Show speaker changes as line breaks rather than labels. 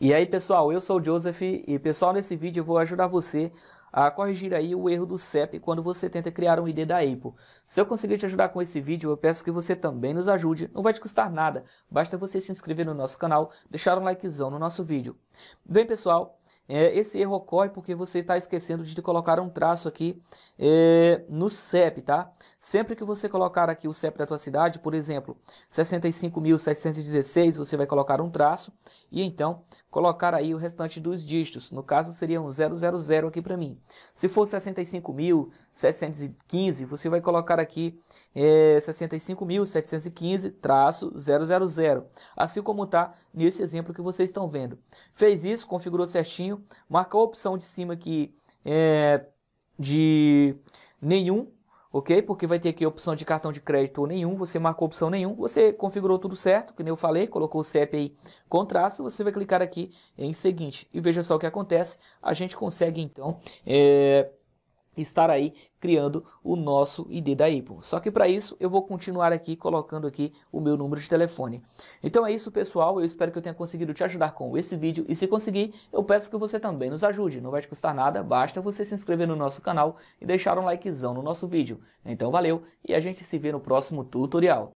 E aí pessoal, eu sou o Joseph e pessoal nesse vídeo eu vou ajudar você a corrigir aí o erro do CEP quando você tenta criar um ID da Apple. Se eu conseguir te ajudar com esse vídeo, eu peço que você também nos ajude, não vai te custar nada, basta você se inscrever no nosso canal, deixar um likezão no nosso vídeo. Bem pessoal, é, esse erro ocorre porque você está esquecendo de colocar um traço aqui é, no CEP, tá? Sempre que você colocar aqui o CEP da tua cidade, por exemplo, 65.716, você vai colocar um traço e então colocar aí o restante dos dígitos. No caso, seria um 000 aqui para mim. Se for 65.715, você vai colocar aqui é, 65.715 traço 000, assim como está nesse exemplo que vocês estão vendo. Fez isso, configurou certinho, zero, marcar a opção de cima aqui é, de nenhum, ok? Porque vai ter aqui a opção de cartão de crédito ou nenhum, você marcou a opção nenhum, você configurou tudo certo, que nem eu falei, colocou o CEP aí com traço, você vai clicar aqui em seguinte e veja só o que acontece, a gente consegue então... É, estar aí criando o nosso ID da Apple. Só que para isso eu vou continuar aqui colocando aqui o meu número de telefone. Então é isso pessoal, eu espero que eu tenha conseguido te ajudar com esse vídeo e se conseguir, eu peço que você também nos ajude. Não vai te custar nada, basta você se inscrever no nosso canal e deixar um likezão no nosso vídeo. Então valeu e a gente se vê no próximo tutorial.